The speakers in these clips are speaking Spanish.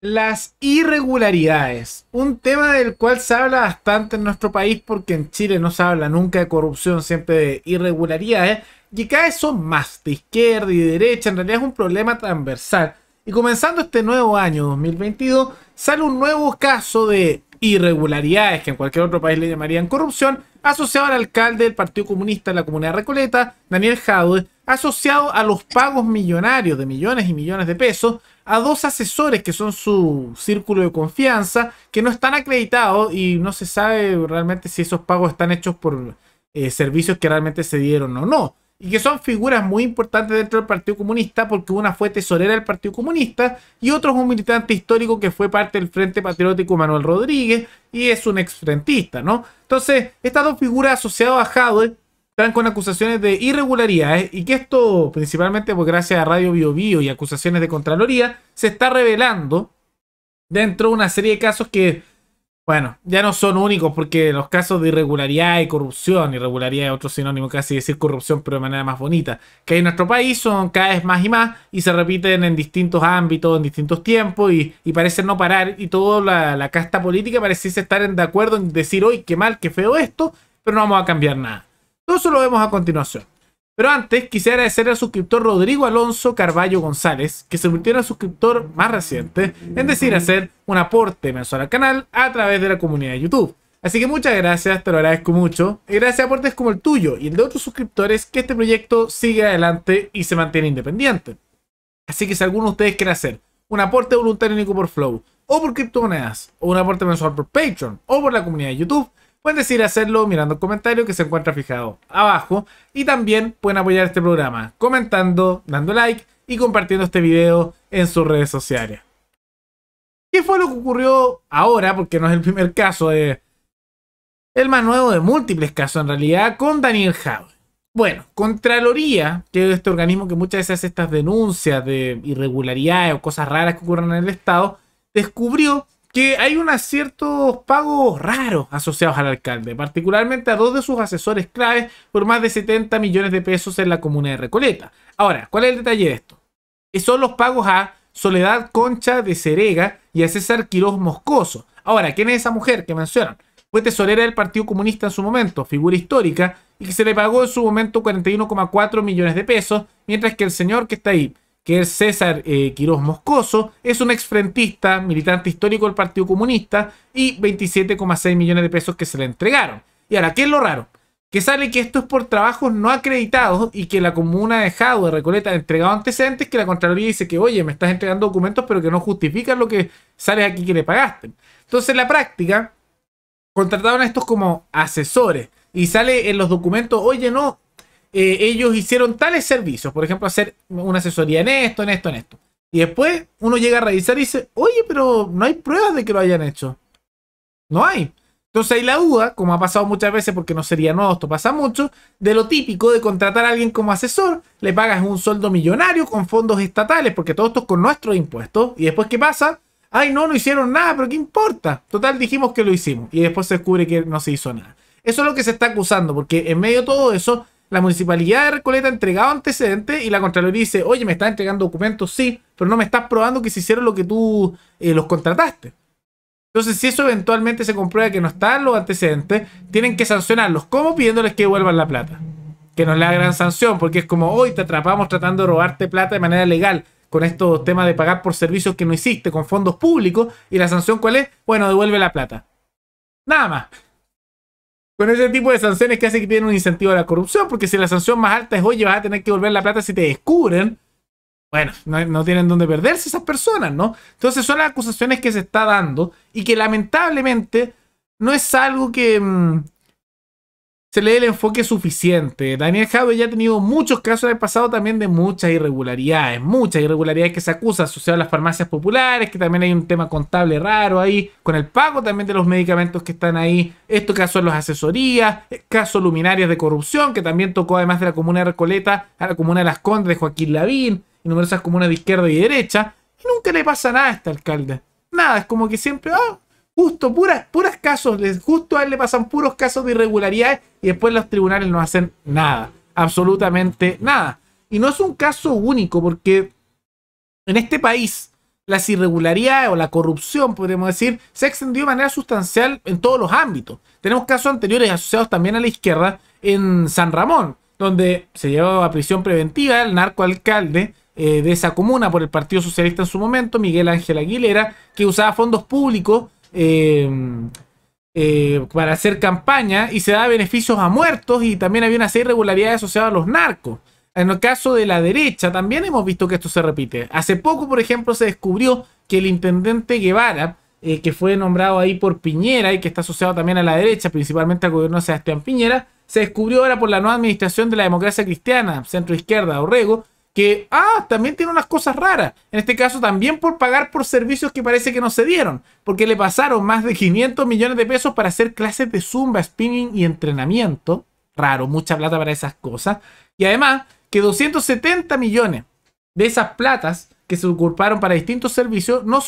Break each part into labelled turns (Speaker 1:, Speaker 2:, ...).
Speaker 1: Las irregularidades, un tema del cual se habla bastante en nuestro país porque en Chile no se habla nunca de corrupción, siempre de irregularidades, y cada vez son más de izquierda y de derecha, en realidad es un problema transversal. Y comenzando este nuevo año 2022, sale un nuevo caso de irregularidades que en cualquier otro país le llamarían corrupción, asociado al alcalde del Partido Comunista de la Comunidad de Recoleta, Daniel Jadwe, asociado a los pagos millonarios de millones y millones de pesos a dos asesores que son su círculo de confianza, que no están acreditados y no se sabe realmente si esos pagos están hechos por eh, servicios que realmente se dieron o no. Y que son figuras muy importantes dentro del Partido Comunista, porque una fue tesorera del Partido Comunista y otro es un militante histórico que fue parte del Frente Patriótico Manuel Rodríguez y es un exfrentista, ¿no? Entonces, estas dos figuras asociadas a Jadwe están con acusaciones de irregularidades y que esto, principalmente pues gracias a Radio Bio Bio y acusaciones de Contraloría, se está revelando dentro de una serie de casos que, bueno, ya no son únicos porque los casos de irregularidad y corrupción, irregularidad es otro sinónimo casi decir corrupción, pero de manera más bonita, que hay en nuestro país son cada vez más y más y se repiten en distintos ámbitos, en distintos tiempos y, y parecen no parar y toda la, casta política parece estar en de acuerdo en decir, hoy qué mal, qué feo esto, pero no vamos a cambiar nada. Todo eso lo vemos a continuación. Pero antes, quisiera agradecer al suscriptor Rodrigo Alonso Carballo González, que se en el suscriptor más reciente, en decir hacer un aporte mensual al canal a través de la comunidad de YouTube. Así que muchas gracias, te lo agradezco mucho. Y gracias a aportes como el tuyo y el de otros suscriptores que este proyecto sigue adelante y se mantiene independiente. Así que si alguno de ustedes quiere hacer un aporte voluntario único por Flow, o por criptomonedas, o un aporte mensual por Patreon, o por la comunidad de YouTube, pueden decidir hacerlo mirando el comentario que se encuentra fijado abajo y también pueden apoyar este programa comentando, dando like y compartiendo este video en sus redes sociales. ¿Qué fue lo que ocurrió ahora? Porque no es el primer caso, es el más nuevo de múltiples casos en realidad, con Daniel Howe. Bueno, Contraloría, que es este organismo que muchas veces hace estas denuncias de irregularidades o cosas raras que ocurren en el Estado, descubrió que hay unos ciertos pagos raros asociados al alcalde, particularmente a dos de sus asesores claves por más de 70 millones de pesos en la comuna de Recoleta. Ahora, ¿cuál es el detalle de esto? Que eh, son los pagos a Soledad Concha de Cerega y a César Quirós Moscoso. Ahora, ¿quién es esa mujer que mencionan? Fue tesorera del Partido Comunista en su momento, figura histórica, y que se le pagó en su momento 41,4 millones de pesos, mientras que el señor que está ahí, que es César eh, Quirós Moscoso, es un exfrentista, militante histórico del Partido Comunista, y 27,6 millones de pesos que se le entregaron. Y ahora, ¿qué es lo raro? Que sale que esto es por trabajos no acreditados y que la comuna ha dejado de Recoleta entregado antecedentes que la Contraloría dice que, oye, me estás entregando documentos pero que no justifican lo que sale aquí que le pagaste. Entonces, en la práctica, contrataron a estos como asesores y sale en los documentos, oye, no, eh, ellos hicieron tales servicios, por ejemplo, hacer una asesoría en esto, en esto, en esto. Y después uno llega a revisar y dice, oye, pero no hay pruebas de que lo hayan hecho. No hay. Entonces hay la duda, como ha pasado muchas veces, porque no sería nuevo, esto pasa mucho, de lo típico de contratar a alguien como asesor, le pagas un sueldo millonario con fondos estatales, porque todo esto es con nuestros impuestos, y después ¿qué pasa? Ay, no, no hicieron nada, pero ¿qué importa? Total, dijimos que lo hicimos, y después se descubre que no se hizo nada. Eso es lo que se está acusando, porque en medio de todo eso la municipalidad de Recoleta ha entregado antecedentes y la Contraloría dice, oye, me estás entregando documentos, sí, pero no me estás probando que se hicieron lo que tú eh, los contrataste. Entonces, si eso eventualmente se comprueba que no están los antecedentes, tienen que sancionarlos. ¿Cómo? Pidiéndoles que devuelvan la plata. Que no es la gran sanción, porque es como hoy te atrapamos tratando de robarte plata de manera legal con estos temas de pagar por servicios que no hiciste con fondos públicos. ¿Y la sanción cuál es? Bueno, devuelve la plata. Nada más. Con ese tipo de sanciones que hace que tienen un incentivo a la corrupción, porque si la sanción más alta es, oye, vas a tener que volver la plata si te descubren, bueno, no, no, tienen dónde perderse esas personas, ¿no? Entonces son las acusaciones que se está dando y que lamentablemente no es algo que, mm, se le dé el enfoque suficiente. Daniel Jado ya ha tenido muchos casos en el pasado también de muchas irregularidades, muchas irregularidades que se acusan asociadas a las farmacias populares, que también hay un tema contable raro ahí, con el pago también de los medicamentos que están ahí, estos casos de las asesorías, casos luminarias de corrupción, que también tocó además de la comuna de Recoleta a la comuna de Las Condes de Joaquín Lavín, y numerosas comunas de izquierda y derecha, y nunca le pasa nada a este alcalde. Nada, es como que siempre, va ah, Justo, puras, puras casos, justo a él le pasan puros casos de irregularidades y después los tribunales no hacen nada, absolutamente nada. Y no es un caso único porque en este país las irregularidades o la corrupción, podríamos decir, se extendió de manera sustancial en todos los ámbitos. Tenemos casos anteriores asociados también a la izquierda en San Ramón, donde se llevó a prisión preventiva el narcoalcalde eh, de esa comuna por el Partido Socialista en su momento, Miguel Ángel Aguilera, que usaba fondos públicos Em, eh, para hacer campaña y se da beneficios a muertos y también había una serie de irregularidades asociadas a los narcos. En el caso de la derecha también hemos visto que esto se repite. Hace poco, por ejemplo, se descubrió que el intendente Guevara, eh, que fue nombrado ahí por Piñera y que está asociado también a la derecha, principalmente al gobierno de Sebastián Piñera, se descubrió ahora por la nueva administración de la democracia cristiana, centro izquierda, Orrego, que, ah, también tiene unas cosas raras. En este caso, también por pagar por servicios que parece que no se dieron, porque le pasaron más de 500 millones de pesos para hacer clases de zumba, spinning y entrenamiento. Raro, mucha plata para esas cosas. Y además, que 270 millones de esas platas que se ocuparon para distintos servicios no,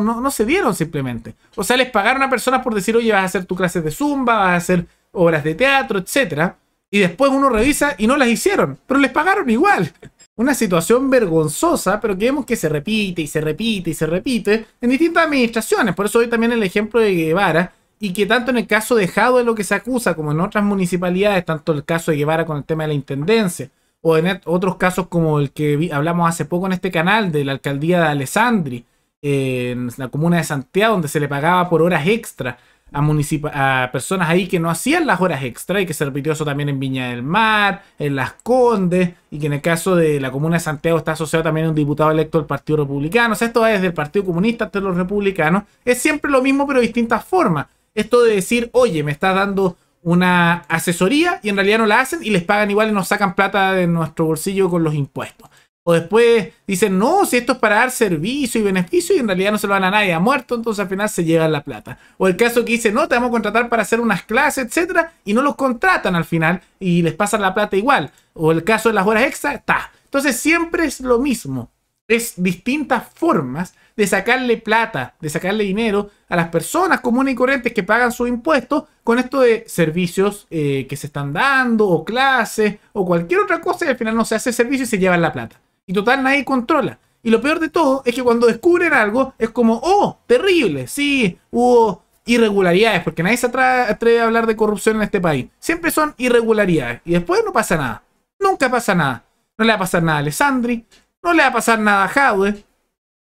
Speaker 1: no, se dieron simplemente. O sea, les pagaron a personas por decir, oye, vas a hacer tu clase de zumba, vas a hacer obras de teatro, etcétera. Y después uno revisa y no las hicieron, pero les pagaron igual una situación vergonzosa, pero que vemos que se repite y se repite y se repite en distintas administraciones. Por eso hoy también el ejemplo de Guevara, y que tanto en el caso de Jado de lo que se acusa, como en otras municipalidades, tanto el caso de Guevara con el tema de la intendencia, o en otros casos como el que hablamos hace poco en este canal de la alcaldía de Alessandri, eh, en la comuna de Santiago, donde se le pagaba por horas extra a, a personas ahí que no hacían las horas extra y que se repitió eso también en Viña del Mar, en Las Condes y que en el caso de la Comuna de Santiago está asociado también a un diputado electo del Partido Republicano. O sea, esto va desde el Partido Comunista hasta los republicanos. Es siempre lo mismo pero de distintas formas. Esto de decir, oye, me estás dando una asesoría y en realidad no la hacen y les pagan igual y nos sacan plata de nuestro bolsillo con los impuestos. O después dicen, no, si esto es para dar servicio y beneficio y en realidad no se lo dan a nadie, ha muerto, entonces al final se llevan la plata. O el caso que dice, no, te vamos a contratar para hacer unas clases, etcétera, y no los contratan al final y les pasan la plata igual. O el caso de las horas extras, está. Entonces siempre es lo mismo. Es distintas formas de sacarle plata, de sacarle dinero a las personas comunes y corrientes que pagan sus impuestos con esto de servicios eh, que se están dando, o clases, o cualquier otra cosa, y al final no se hace servicio y se llevan la plata. Y total, nadie controla. Y lo peor de todo es que cuando descubren algo, es como, oh, terrible, sí, hubo irregularidades, porque nadie se atreve a hablar de corrupción en este país. Siempre son irregularidades. Y después no pasa nada. Nunca pasa nada. No le va a pasar nada a Alessandri, no le va a pasar nada a Jadwe.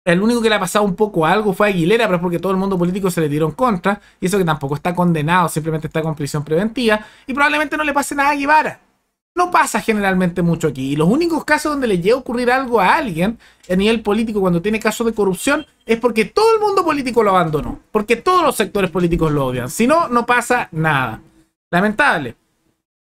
Speaker 1: El único que le ha pasado un poco algo fue a Aguilera, pero es porque todo el mundo político se le tiró en contra. Y eso que tampoco está condenado, simplemente está con prisión preventiva. Y probablemente no le pase nada a Guevara no pasa generalmente mucho aquí. Y los únicos casos donde le llega a ocurrir algo a alguien a nivel político cuando tiene casos de corrupción es porque todo el mundo político lo abandonó. Porque todos los sectores políticos lo odian. Si no, no pasa nada. Lamentable.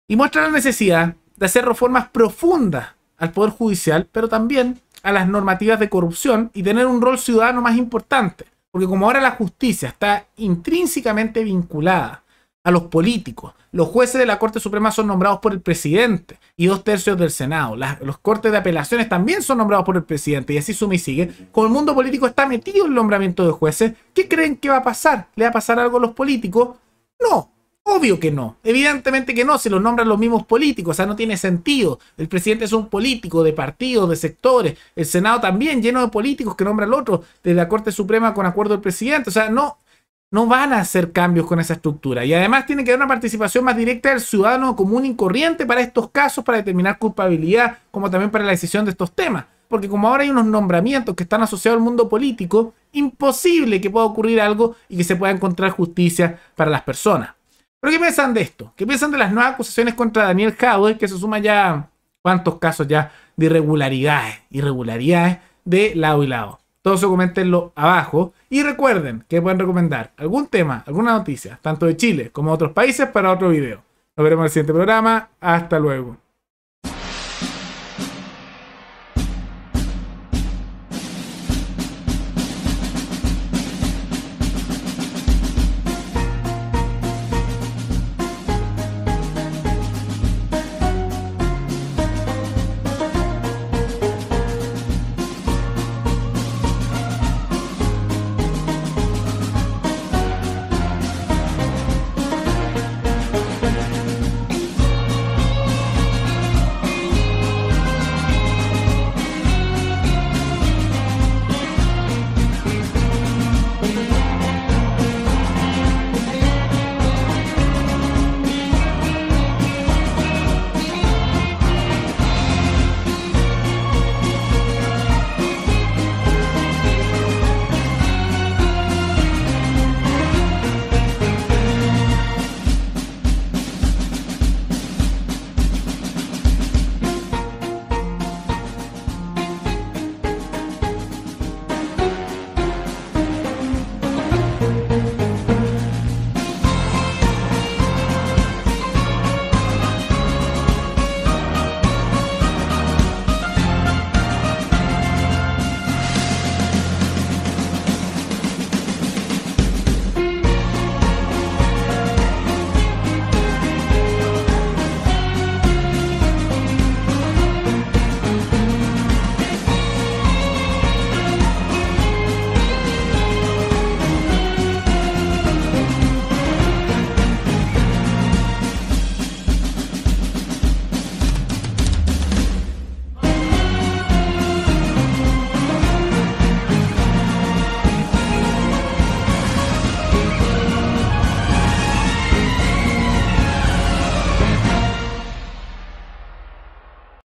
Speaker 1: Y muestra la necesidad de hacer reformas profundas al Poder Judicial, pero también a las normativas de corrupción y tener un rol ciudadano más importante. Porque como ahora la justicia está intrínsecamente vinculada a los políticos. Los jueces de la Corte Suprema son nombrados por el presidente y dos tercios del Senado. Las, los cortes de apelaciones también son nombrados por el presidente y así suma y sigue. Con el mundo político está metido en el nombramiento de jueces, ¿qué creen que va a pasar? ¿Le va a pasar algo a los políticos? No, Obvio que no, evidentemente que no, si los nombran los mismos políticos, o sea, no tiene sentido. El presidente es un político de partidos, de sectores, el Senado también lleno de políticos que nombra al otro, de la Corte Suprema con acuerdo del presidente, o sea, no, no van a hacer cambios con esa estructura. Y además tiene que haber una participación más directa del ciudadano común y corriente para estos casos, para determinar culpabilidad, como también para la decisión de estos temas. Porque como ahora hay unos nombramientos que están asociados al mundo político, imposible que pueda ocurrir algo y que se pueda encontrar justicia para las personas. Pero ¿qué piensan de esto? ¿Qué piensan de las nuevas acusaciones contra Daniel Jadwe, que se suma ya cuántos casos ya de irregularidades, irregularidades de lado y lado? Todo eso comentenlo abajo. Y recuerden que pueden recomendar algún tema, alguna noticia, tanto de Chile como de otros países, para otro video. Nos veremos en el siguiente programa. Hasta luego.